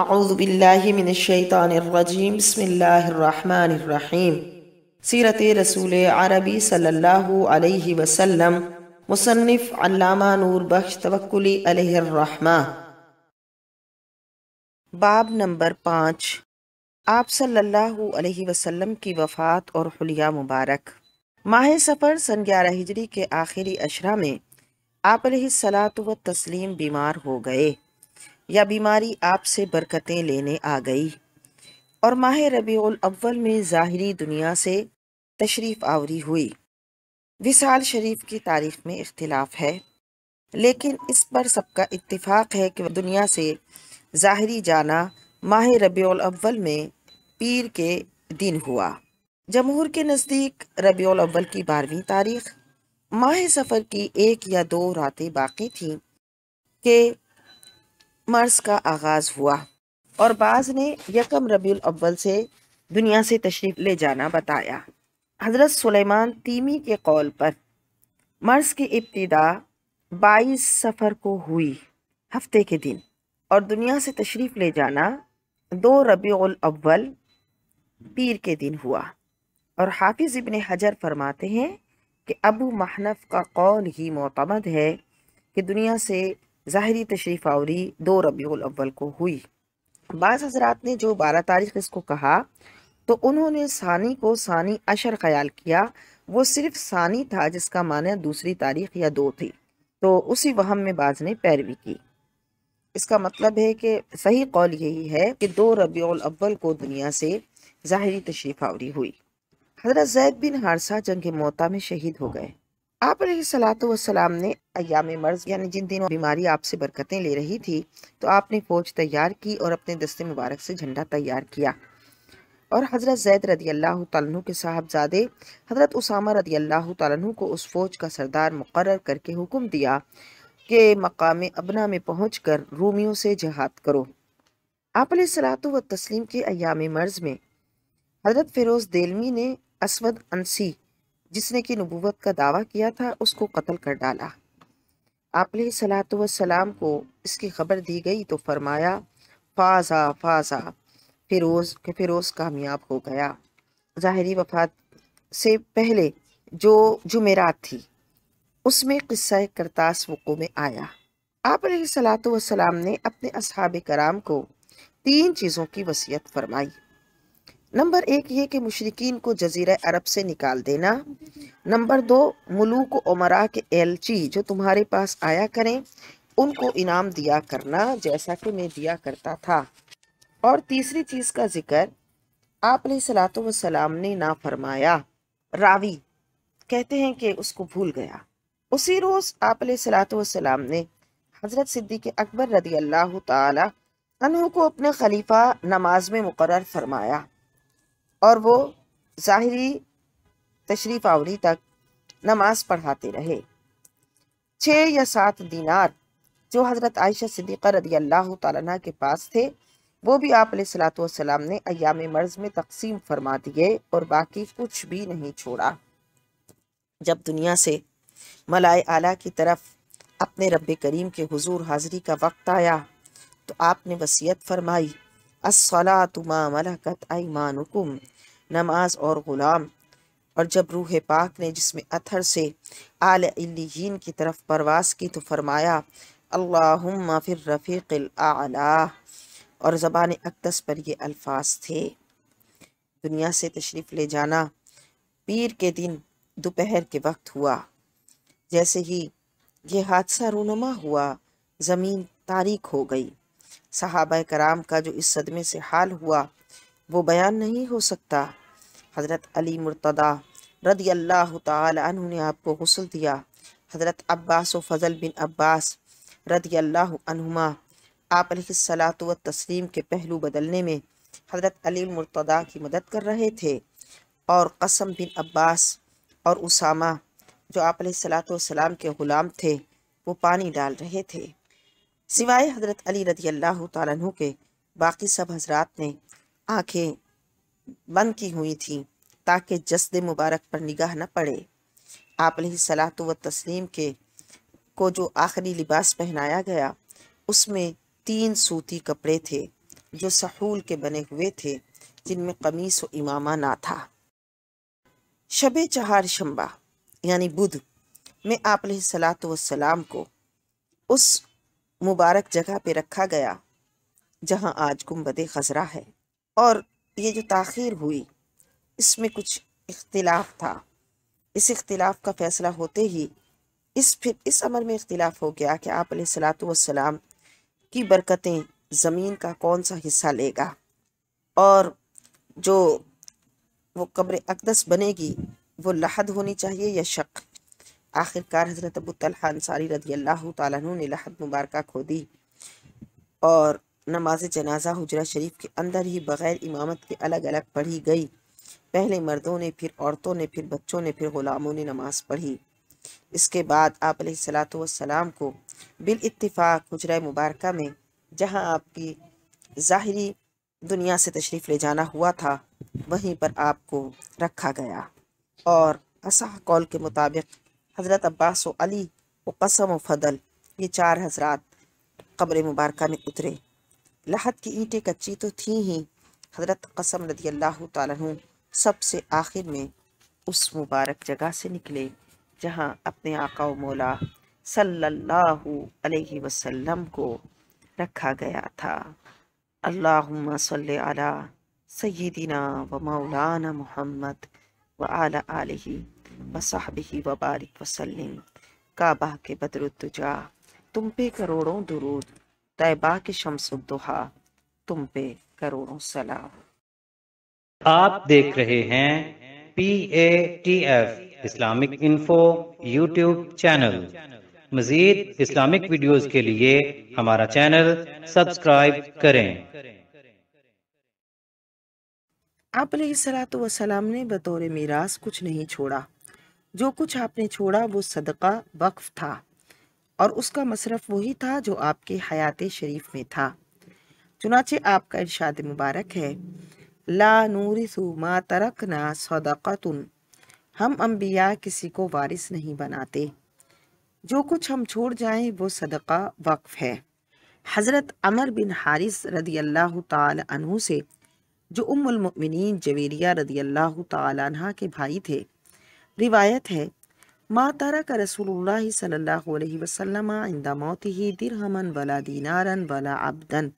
अज़बिल्लिमिनशैतानरजीम बसमीम सीरत रसूल अरबी सल्लल्लाहु अलैहि वसल्लम मुसन्फ़ अल्लामा नूर बख्श तवक्ली अलहरमा बाब नंबर पाँच आप सल्लल्लाहु अलैहि वसल्लम की वफ़ात और हलिया मुबारक माह सफ़र सन ग्यारह हिजरी के आखिरी अशरा में आप सलात व तस्लीम बीमार हो गए या बीमारी आपसे बरकतें लेने आ गई और माह रबील अव्वल में ज़ाहरी दुनिया से तशरीफ़ आवरी हुई विसाल शरीफ की तारीख में इख्तलाफ है लेकिन इस पर सबका इतफाक़ है कि दुनिया से ज़ाहरी जाना माह रबील अव्वल में पीर के दिन हुआ जमहूर के नज़दीक रबील अव्वल की बारहवीं तारीख माह सफ़र की एक या दो रातें बाकी थीं कि मर्स का आगाज़ हुआ और बाज़ ने यकम रबी अव्वल से दुनिया से तशरीफ़ ले जाना बताया हज़रत सुलेमान तीमी के कौल पर मर्स की इब्तदा बाईस सफ़र को हुई हफ्ते के दिन और दुनिया से तशरीफ़ ले जाना दो रबी अव्वल पीर के दिन हुआ और हाफिज़ इबन हजर फरमाते हैं कि अबू महनफ का कौल ही मोतमद है कि दुनिया से ज़ाहरी तशरीफ़ आवरी दो रबी अव्वल को हुई बाज़ हजरात ने जो बारह तारीख इसको कहा तो उन्होंने सानी को सानी अशर ख्याल किया वो सिर्फ सानी था जिसका माना दूसरी तारीख या दो थी तो उसी वहम में बाज ने पैरवी की इसका मतलब है कि सही कौल यही है कि दो रबी अव्वल को दुनिया से ज़ाहरी तशरीफ़ आवरी हुई हज़रत जैद बिन हारसा जंग मोता में शहीद हो गए आप सलाम ने अयाम मर्ज यानी जिन दिनों बीमारी आपसे बरकतें ले रही थी तो आपने फौज तैयार की और अपने दस्ते मुबारक से झंडा तैयार किया और हज़रत जैद रदी अल्लाह तु के साहबजादे हज़रत उसामा रदी अल्लाह तु को उस फौज का सरदार मुकर करके हुक्म दिया कि मकाम अबना में पहुँच कर रूमियों से जहाद करो आप सलात व तस्लीम के अयाम मर्ज में हज़रत फ़िरोज़ देलमी ने असवद अंसी जिसने कि नबूवत का दावा किया था उसको कत्ल कर डाला आप सलात वसलाम को इसकी खबर दी गई तो फरमाया फाजा फाजा फिरोज़ फिरोज़ कामयाब हो गया ज़ाहरी वफात से पहले जो जुमेरात थी उसमें क़स्सा करतास वक़ू में आया आप सलात वसलाम ने अपने अब कराम को तीन चीज़ों की वसीयत फरमाई नंबर एक ये कि मुशरकिन को जजीर अरब से निकाल देना नंबर दो मलूक उमरा के एलची जो तुम्हारे पास आया करें उनको इनाम दिया करना जैसा कि मैं दिया करता था और तीसरी चीज़ का जिक्र आपने सलात वसलाम ने ना फरमाया रावी कहते हैं कि उसको भूल गया उसी रोज़ आप सलात वसलाम ने हज़रत सिद्दीक अकबर रदी अल्लाह तहु को अपने खलीफा नमाज में मुकर फरमाया और वो ज़ाहरी तशरीफ आवरी तक नमाज पढ़ाते रहे छः या सात दीनार जो हज़रत आयशा सिद्दीक़ा रदी अल्लाह तला के पास थे वो भी आप सलाम ने अयाम मर्ज में तकसीम फरमा दिए और बाकी कुछ भी नहीं छोड़ा जब दुनिया से मलाए आला की तरफ अपने रब करीम के हुजूर हाज़री का वक्त आया तो आपने वसीयत फरमाई असला तुमा मलकत ऐमानुकुम नमाज और ग़ुलाम और जब रूह पाक ने जिसमें अथर से आलिन की तरफ परवास की तो फरमाया फिर रफ़ीक़िल आला और ज़बान अक्दस पर ये अल्फाज थे दुनिया से तशरीफ़ ले जाना पीर के दिन दोपहर के वक्त हुआ जैसे ही यह हादसा रूनमा हुआ ज़मीन तारीख हो गई सहाब कराम का जो इस सदमे से हाल हुआ वो बयान नहीं हो सकता हज़रत अली मुर्तदा रदी अल्लाह तु ने आपको गसल दिया हज़रत अब्बास व फजल बिन अब्बास रदी अल्लाहुमा आप सलात व तस्लीम के पहलू बदलने में हज़रत अली मुर्तदा की मदद कर रहे थे और कसम बिन अब्बास और उसामा जो आप सलात सलाम के ग़ुलाम थे वो पानी डाल रहे थे सिवाय हज़रत अली रजी अल्लाह तु के बाकी सब हजरात ने आंखें बंद की हुई थी ताकि जसद मुबारक पर निगाह न पड़े आप सलात व तस्लीम के को जो आखिरी लिबास पहनाया गया उसमें तीन सूती कपड़े थे जो सहूल के बने हुए थे जिनमें कमीस व इमामा ना था शब चहार शंबा यानी बुध में आप सलात वसलाम को उस मुबारक जगह पे रखा गया जहां आज गुम्बद खजरा है और ये जो ताखीर हुई इसमें कुछ इख्तिलाफ था इस इख्तिलाफ का फैसला होते ही इस फिर इस अमल में इख्तिलाफ हो गया कि आप सलाम की बरकतें ज़मीन का कौन सा हिस्सा लेगा और जो वो कब्र अकदस बनेगी वो लहद होनी चाहिए या शक आखिरकार हज़रत अबू तलहा अंसारी रजी अल्लाह तु ने लहद मुबारक खो दी और नमाज जनाजा हजरा शरीफ के अंदर ही बग़ैर इमामत के अलग अलग पढ़ी गई पहले मर्दों ने फिर औरतों ने फिर बच्चों ने फिर ग़ुलामों ने नमाज पढ़ी इसके बाद आप सलाम को बिल इत्तिफाक हजरा मुबारक में जहाँ आपकी ज़ाहरी दुनिया से तशरीफ़ ले जाना हुआ था वहीं पर आपको रखा गया और असा कौल के मुताबिक हज़रत अब्बास अली व कसम व फदल ये चार हजरात कब्र मुबारक में उतरे लहत की ईंटें कच्ची तो थी ही हज़रत कसम रदी अल्लाह तु सबसे आखिर में उस मुबारक जगह से निकले जहाँ अपने आका मौला सल्लल्लाहु अलैहि वसल्लम को रखा गया था अल्लाहुम्मा सल्ले अला सय्यदिना व मौलाना मोहम्मद व आला आलिही वसाबी वबारिक वसलम काबा के बदरुद्दुजा तुम पे करोड़ों दुरूद तयबा के शमसुद्दोहा तुम पे करोड़ों सलाम आप देख रहे हैं P A T F Islamic info YouTube channel मजीद इस्लामिक वीडियोज के लिए हमारा चैनल सब्सक्राइब करें आप सलाम ने बतौर मीरास कुछ नहीं छोड़ा जो कुछ आपने छोड़ा वो सदका वक्फ था और उसका मसरफ वही था जो आपके हयात शरीफ में था चुनाचे आपका इर्शाद मुबारक है ला नूरिसु मा तरकना सदक़तुन हम अम्बिया किसी को वारिस नहीं बनाते जो कुछ हम छोड़ जाएं वो सदका वक्फ है हज़रत अमर बिन हारिस रदी अल्लाह तु से जो उम्मुलमिन जवेरिया रदी अल्लाह तह के भाई थे रिवायत है माँ तारा का रसूल सल्लल्लाहु इंदा मौत ही दिरहमन वला दीनारन वला अबदन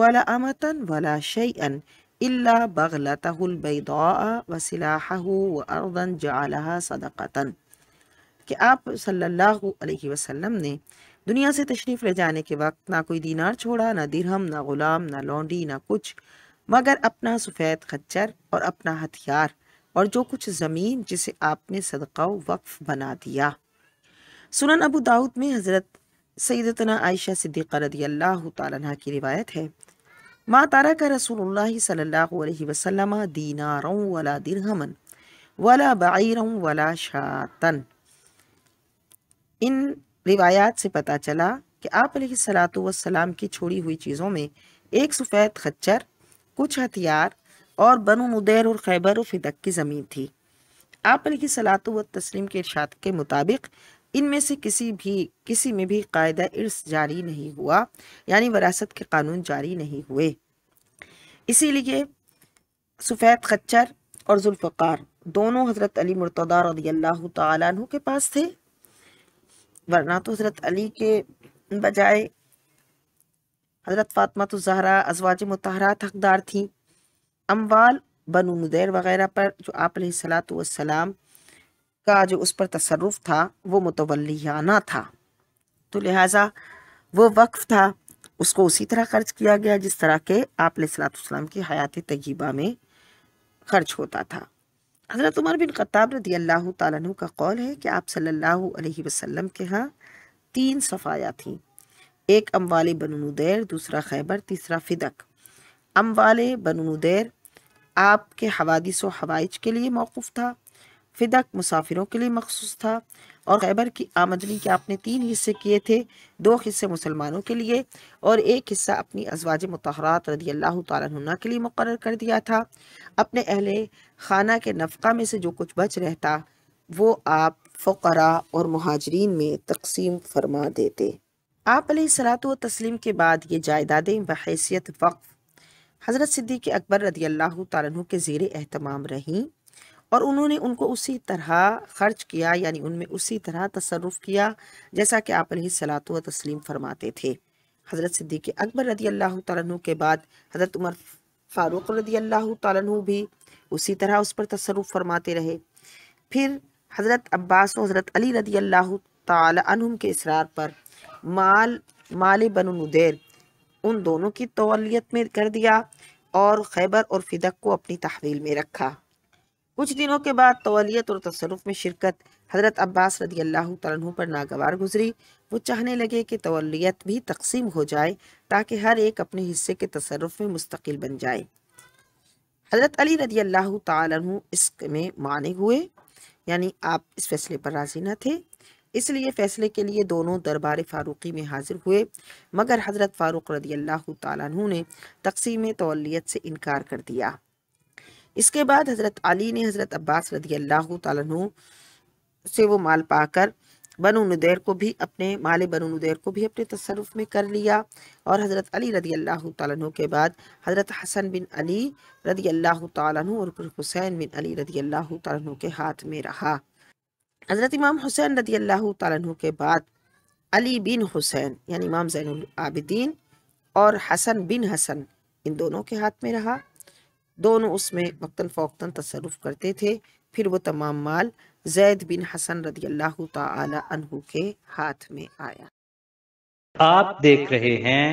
वला अमतन वला शयन इल्ला बगलता बैदा वसिलाहु व अर्दन जअलहा सदक़तन कि आप सल्लल्लाहु अलैहि वसल्लम ने दुनिया से तशरीफ़ ले जाने के वक्त ना कोई दीनार छोड़ा ना दिरहम ना ग़ुलाम ना लौंडी ना कुछ मगर अपना सफ़ेद खच्चर और अपना हथियार और जो कुछ ज़मीन जिसे आपने सदका वक्फ बना दिया सुनन अबू दाऊद में हज़रत सैदतना आयशा सिद्दीक़ा रदी अल्लाह तह की रिवायत है माँ तारा का रसूल सल्ला वसलम दीनारों वला दिरहमन वला बायरों वाला शातन इन रिवायात से पता चला कि आप सलात वसलाम की छोड़ी हुई चीज़ों में एक सफ़ेद खच्चर कुछ हथियार और बनु नदैर और खैबर और फिदक की ज़मीन थी आप की सलात व तस्लीम के इर्शाद के मुताबिक इनमें से किसी भी किसी में भी कायदा इर्स जारी नहीं हुआ यानी वरासत के कानून जारी नहीं हुए इसीलिए सफ़ैद खच्चर और जुल्फ़ार दोनों हज़रत अली मुर्तदा तु के पास थे वरना तो हज़रत अली के बजाय हज़रत फ़ातमा तो जहरा अजवाज मतहरा हकदार थीं अमवाल बन नदैर वगैरह पर जो आप सलाम का जो उस पर तसरफ था वो मुतवलियाना था तो लिहाजा वो वक्फ था उसको उसी तरह खर्च किया गया जिस तरह के आप सलाम की हयात तयबा में खर्च होता था हज़रत उमर बिन खत्ताब रदी अल्लाह तु का कौल है कि आप सल्लल्लाहु अलैहि वसल्लम के यहाँ तीन सफ़ाया थीं एक अमवाल बनुदैर दूसरा खैबर तीसरा फ़िदक अम वाले बनुदैर आपके हवादिस व हवाइज के लिए मौकूफ़ था फ़िदक मुसाफिरों के लिए मखसूस था और खैबर की आमदनी के आपने तीन हिस्से किए थे दो हिस्से मुसलमानों के लिए और एक हिस्सा अपनी अजवाज मतहरात रदी अल्लाह तुना के लिए मुकर कर दिया था अपने अहल खाना के नफ़ा में से जो कुछ बच रहता वो आप फ़रा और महाजरीन में तकसीम फरमा देते आप सलात व तस्लीम के बाद ये जायदादें बहसीत वक्फ़ हज़रत सिद्दीक अकबर रदी अल्लाह तु के ज़ेर अहतमाम रहीं और उन्होंने उनको उसी तरह ख़र्च किया यानी उनमें उसी तरह तसरफ़ किया जैसा कि आप सलात व तस्लीम फरमाते थे हज़रत सिद्दीक अकबर रदी अल्लाह तु के बाद हज़रत उमर फ़ारूक रदी अल्लाह तु भी उसी तरह उस पर तसरफ़ फरमाते रहे फिर हज़रत अब्बास और हज़रत अली रदी अल्लाह तुम के इसरार पर माल माल बन उन दोनों की तवलीत में कर दिया और खैबर और फिदक को अपनी तहवील में रखा कुछ दिनों के बाद तोलियत और तसरफ में शिरकत हज़रत अब्बास रदी अल्लाह तु पर नागवार गुजरी वो चाहने लगे कि तवलीत भी तकसीम हो जाए ताकि हर एक अपने हिस्से के तसरफ में मुस्तकिल बन जाए हज़रत अली रदी अल्लाह तु इसमें माने हुए यानी आप इस फैसले पर राजी न थे इसलिए फैसले के लिए दोनों दरबार फ़ारूक़ी में हाजिर हुए मगर हज़रत फ़ारूक़ रदी अल्लाह तु ने तकसीम तोलीत से इनकार कर दिया इसके बाद हज़रत अली ने हज़रत अब्बास रदी अल्लाह तु से वो माल पाकर बनु नदैर को भी अपने माल बनु नदैर को भी अपने तसरफ में कर लिया और हज़रत अली रदी अल्लाह तु के बाद हज़रत हसन बिन अली रदी अल्लाह तु और हुसैन बिन अली रदी अल्लाह तु के हाथ में रहा हज़रत इमाम हुसैन रदी अल्लाह तु के बाद अली बिन हुसैन यानी इमाम आबिदीन और हसन बिन हसन इन दोनों के हाथ में रहा दोनों उसमें वक्ता फ़ौक्ता तसरुफ करते थे फिर वो तमाम माल जैद बिन हसन रदी अल्लाह तहु के हाथ में आया आप देख रहे हैं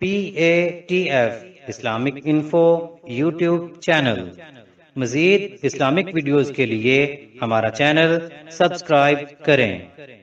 P A T F Islamic info YouTube channel मजीद इस्लामिक वीडियोज के लिए हमारा चैनल सब्सक्राइब करें